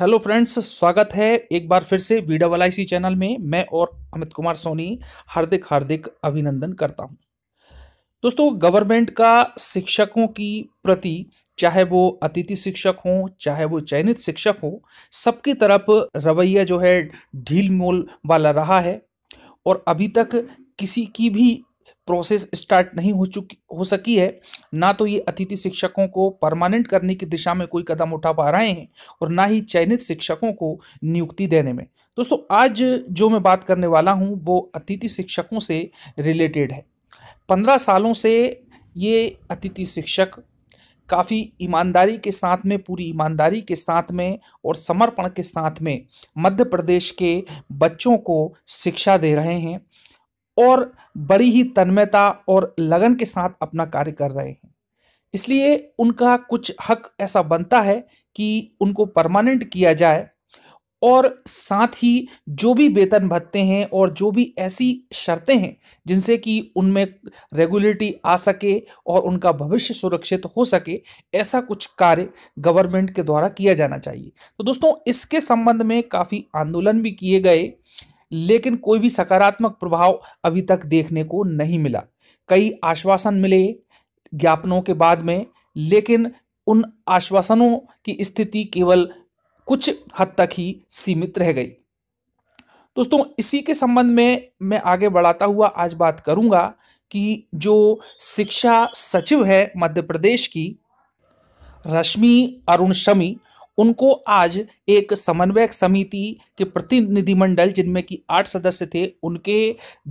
hello friends स्वागत है एक बार फिर से वीडा वाला इसी चैनल में मैं और अमित कुमार सोनी हार्दिक हार्दिक अभिनंदन करता हूं दोस्तों गवर्नमेंट का शिक्षकों की प्रति चाहे वो अतिथि शिक्षक हों चाहे वो चयनित शिक्षक हो सबकी तरफ रवैया जो है ढील मोल वाला रहा है और अभी तक किसी की भी प्रोसेस स्टार्ट नहीं हो चुकी हो सकी है ना तो ये अतिथि शिक्षकों को परमानेंट करने की दिशा में कोई कदम उठा पा रहे हैं और ना ही चयनित शिक्षकों को नियुक्ति देने में दोस्तों आज जो मैं बात करने वाला हूँ वो अतिथि शिक्षकों से रिलेटेड है पंद्रह सालों से ये अतिथि शिक्षक काफ़ी ईमानदारी के साथ में पूरी ईमानदारी के साथ में और समर्पण के साथ में मध्य प्रदेश के बच्चों को शिक्षा दे रहे हैं और बड़ी ही तन्मयता और लगन के साथ अपना कार्य कर रहे हैं इसलिए उनका कुछ हक ऐसा बनता है कि उनको परमानेंट किया जाए और साथ ही जो भी वेतन भत्ते हैं और जो भी ऐसी शर्तें हैं जिनसे कि उनमें रेगुलरिटी आ सके और उनका भविष्य सुरक्षित हो सके ऐसा कुछ कार्य गवर्नमेंट के द्वारा किया जाना चाहिए तो दोस्तों इसके संबंध में काफ़ी आंदोलन भी किए गए लेकिन कोई भी सकारात्मक प्रभाव अभी तक देखने को नहीं मिला कई आश्वासन मिले ज्ञापनों के बाद में लेकिन उन आश्वासनों की स्थिति केवल कुछ हद तक ही सीमित रह गई दोस्तों इसी के संबंध में मैं आगे बढ़ाता हुआ आज बात करूंगा कि जो शिक्षा सचिव है मध्य प्रदेश की रश्मि अरुण शमी उनको आज एक समन्वयक समिति के प्रतिनिधिमंडल जिनमें कि आठ सदस्य थे उनके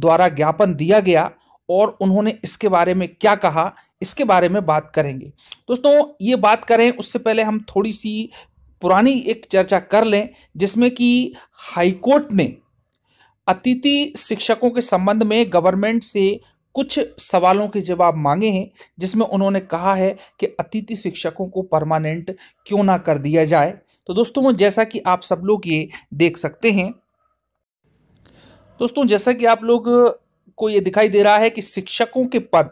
द्वारा ज्ञापन दिया गया और उन्होंने इसके बारे में क्या कहा इसके बारे में बात करेंगे दोस्तों ये बात करें उससे पहले हम थोड़ी सी पुरानी एक चर्चा कर लें जिसमें कि हाईकोर्ट ने अतिथि शिक्षकों के संबंध में गवर्नमेंट से कुछ सवालों के जवाब मांगे हैं जिसमें उन्होंने कहा है कि अतिथि शिक्षकों को परमानेंट क्यों ना कर दिया जाए तो दोस्तों जैसा कि आप सब लोग ये देख सकते हैं दोस्तों जैसा कि आप लोग को ये दिखाई दे रहा है कि शिक्षकों के पद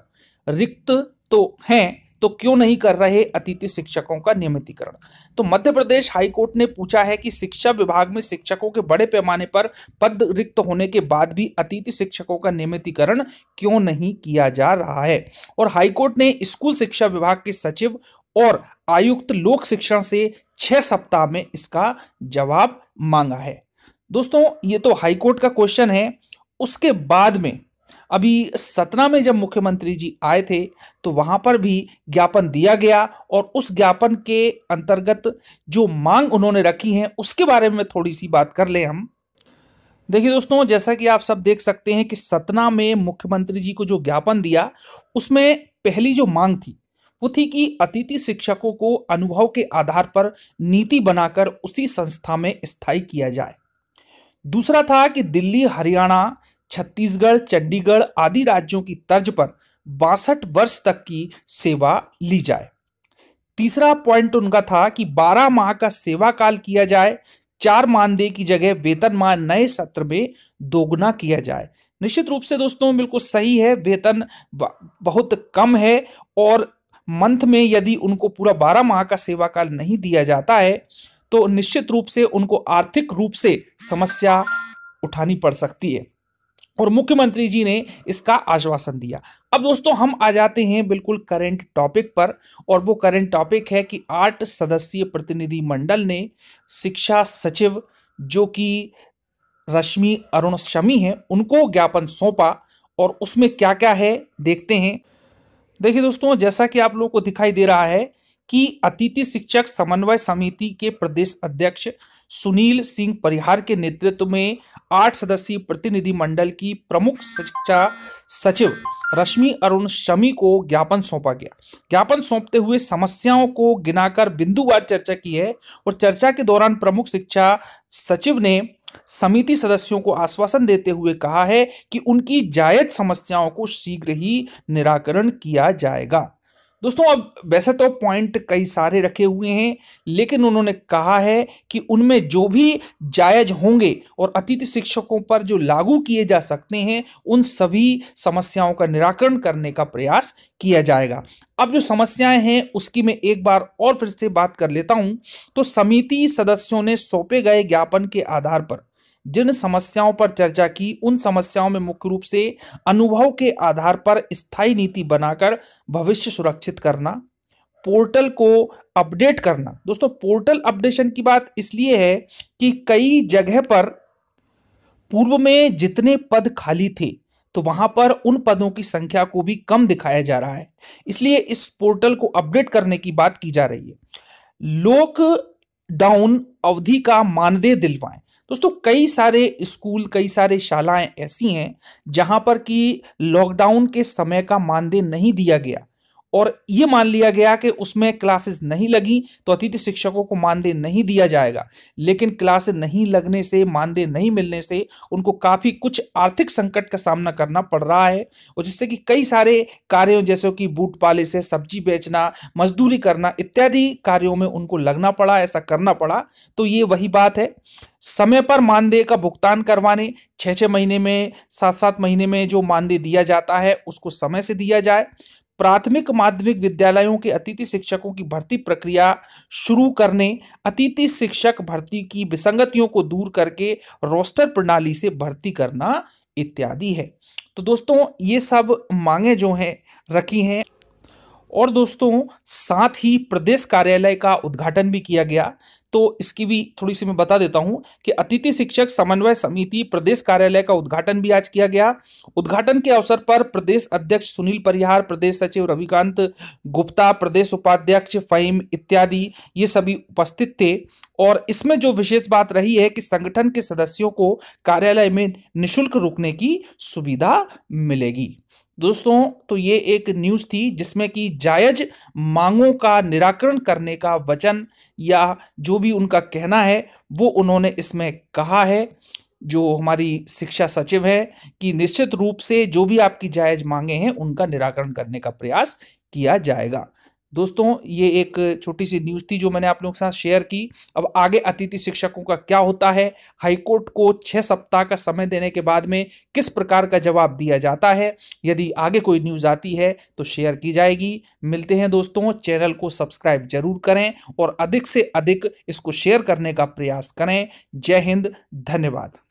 रिक्त तो हैं तो क्यों नहीं कर रहे अतिथि शिक्षकों का नियमितीकरण तो मध्य प्रदेश हाईकोर्ट ने पूछा है कि शिक्षा विभाग में शिक्षकों के बड़े पैमाने पर पद रिक्त होने के बाद भी अतिथि शिक्षकों का नियमितीकरण क्यों नहीं किया जा रहा है और हाईकोर्ट ने स्कूल शिक्षा विभाग के सचिव और आयुक्त लोक शिक्षण से छह सप्ताह में इसका जवाब मांगा है दोस्तों ये तो हाईकोर्ट का क्वेश्चन है उसके बाद में अभी सतना में जब मुख्यमंत्री जी आए थे तो वहां पर भी ज्ञापन दिया गया और उस ज्ञापन के अंतर्गत जो मांग उन्होंने रखी है उसके बारे में थोड़ी सी बात कर लें हम देखिए दोस्तों जैसा कि आप सब देख सकते हैं कि सतना में मुख्यमंत्री जी को जो ज्ञापन दिया उसमें पहली जो मांग थी वो थी कि अतिथि शिक्षकों को अनुभव के आधार पर नीति बनाकर उसी संस्था में स्थायी किया जाए दूसरा था कि दिल्ली हरियाणा छत्तीसगढ़ चंडीगढ़ आदि राज्यों की तर्ज पर बासठ वर्ष तक की सेवा ली जाए तीसरा पॉइंट उनका था कि 12 माह का सेवा काल किया जाए चार मानदेय की जगह वेतन माह नए सत्र में दोगुना किया जाए निश्चित रूप से दोस्तों बिल्कुल सही है वेतन बहुत कम है और मंथ में यदि उनको पूरा बारह माह का सेवा काल नहीं दिया जाता है तो निश्चित रूप से उनको आर्थिक रूप से समस्या उठानी पड़ सकती है और मुख्यमंत्री जी ने इसका आश्वासन दिया अब दोस्तों हम आ जाते हैं बिल्कुल करेंट टॉपिक पर और वो करेंट टॉपिक है कि आठ सदस्यीय प्रतिनिधि मंडल ने शिक्षा सचिव जो कि रश्मि अरुण शमी हैं उनको ज्ञापन सौंपा और उसमें क्या क्या है देखते हैं देखिए दोस्तों जैसा कि आप लोगों को दिखाई दे रहा है कि अतिथि शिक्षक समन्वय समिति के प्रदेश अध्यक्ष सुनील सिंह परिहार के नेतृत्व में आठ सदस्यीय प्रतिनिधि मंडल की प्रमुख शिक्षा सचिव रश्मि अरुण शमी को ज्ञापन सौंपा गया ज्ञापन सौंपते हुए समस्याओं को गिनाकर बिंदुवार चर्चा की है और चर्चा के दौरान प्रमुख शिक्षा सचिव ने समिति सदस्यों को आश्वासन देते हुए कहा है कि उनकी जायज समस्याओं को शीघ्र ही निराकरण किया जाएगा दोस्तों अब वैसे तो पॉइंट कई सारे रखे हुए हैं लेकिन उन्होंने कहा है कि उनमें जो भी जायज होंगे और अतिथि शिक्षकों पर जो लागू किए जा सकते हैं उन सभी समस्याओं का निराकरण करने का प्रयास किया जाएगा अब जो समस्याएं हैं उसकी मैं एक बार और फिर से बात कर लेता हूं तो समिति सदस्यों ने सौंपे गए ज्ञापन के आधार पर जिन समस्याओं पर चर्चा की उन समस्याओं में मुख्य रूप से अनुभव के आधार पर स्थायी नीति बनाकर भविष्य सुरक्षित करना पोर्टल को अपडेट करना दोस्तों पोर्टल अपडेशन की बात इसलिए है कि कई जगह पर पूर्व में जितने पद खाली थे तो वहां पर उन पदों की संख्या को भी कम दिखाया जा रहा है इसलिए इस पोर्टल को अपडेट करने की बात की जा रही है लोक डाउन अवधि का मानदेय दिलवाएं दोस्तों कई सारे स्कूल कई सारे शालाएं ऐसी हैं जहां पर कि लॉकडाउन के समय का मानदेय नहीं दिया गया और ये मान लिया गया कि उसमें क्लासेस नहीं लगी तो अतिथि शिक्षकों को मानदेय नहीं दिया जाएगा लेकिन क्लासेस नहीं लगने से मानदेय नहीं मिलने से उनको काफ़ी कुछ आर्थिक संकट का सामना करना पड़ रहा है और जिससे कि कई सारे कार्यों जैसे कि बूट पाले से सब्जी बेचना मजदूरी करना इत्यादि कार्यों में उनको लगना पड़ा ऐसा करना पड़ा तो ये वही बात है समय पर मानदेय का भुगतान करवाने छः छः महीने में सात सात महीने में जो मानदेय दिया जाता है उसको समय से दिया जाए प्राथमिक माध्यमिक विद्यालयों के अतिथि शिक्षकों की भर्ती प्रक्रिया शुरू करने अतिथि शिक्षक भर्ती की विसंगतियों को दूर करके रोस्टर प्रणाली से भर्ती करना इत्यादि है तो दोस्तों ये सब मांगे जो हैं रखी हैं और दोस्तों साथ ही प्रदेश कार्यालय का उद्घाटन भी किया गया तो इसकी भी थोड़ी सी मैं बता देता हूं कि अतिथि शिक्षक समन्वय समिति प्रदेश कार्यालय का उद्घाटन भी आज किया गया उद्घाटन के अवसर पर प्रदेश अध्यक्ष सुनील परिहार प्रदेश सचिव रविकांत गुप्ता प्रदेश उपाध्यक्ष फहीम इत्यादि ये सभी उपस्थित थे और इसमें जो विशेष बात रही है कि संगठन के सदस्यों को कार्यालय में निःशुल्क रुकने की सुविधा मिलेगी दोस्तों तो ये एक न्यूज़ थी जिसमें कि जायज मांगों का निराकरण करने का वचन या जो भी उनका कहना है वो उन्होंने इसमें कहा है जो हमारी शिक्षा सचिव है कि निश्चित रूप से जो भी आपकी जायज मांगे हैं उनका निराकरण करने का प्रयास किया जाएगा दोस्तों ये एक छोटी सी न्यूज़ थी जो मैंने आप लोगों के साथ शेयर की अब आगे अतिथि शिक्षकों का क्या होता है हाईकोर्ट को छः सप्ताह का समय देने के बाद में किस प्रकार का जवाब दिया जाता है यदि आगे कोई न्यूज़ आती है तो शेयर की जाएगी मिलते हैं दोस्तों चैनल को सब्सक्राइब जरूर करें और अधिक से अधिक इसको शेयर करने का प्रयास करें जय हिंद धन्यवाद